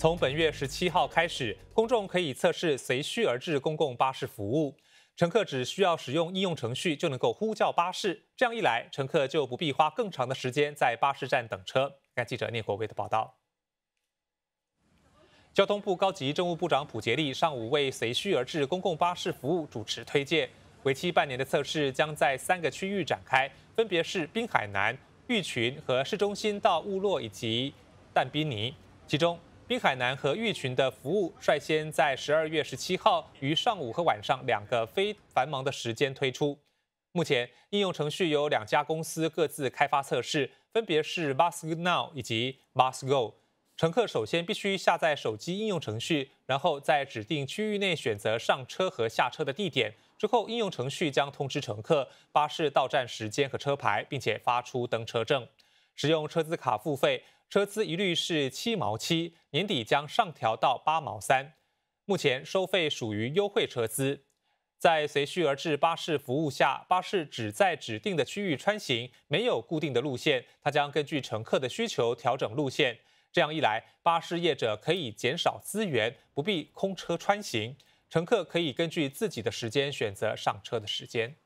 从本月十七号开始，公众可以测试随需而至公共巴士服务，乘客只需要使用应用程序就能够呼叫巴士，这样一来，乘客就不必花更长的时间在巴士站等车。该记者聂国威的报道。交通部高级政务部长普杰利上午为随需而至公共巴士服务主持推介，为期半年的测试将在三个区域展开，分别是滨海南、玉群和市中心到雾洛以及淡滨尼，其中。滨海南和玉群的服务率先在十二月十七号于上午和晚上两个非繁忙的时间推出。目前，应用程序由两家公司各自开发测试，分别是 Bus Now 以及 Bus Go。乘客首先必须下载手机应用程序，然后在指定区域内选择上车和下车的地点。之后，应用程序将通知乘客巴士到站时间和车牌，并且发出登车证。使用车资卡付费，车资一律是七毛七，年底将上调到八毛三。目前收费属于优惠车资，在随需而至巴士服务下，巴士只在指定的区域穿行，没有固定的路线，它将根据乘客的需求调整路线。这样一来，巴士业者可以减少资源，不必空车穿行，乘客可以根据自己的时间选择上车的时间。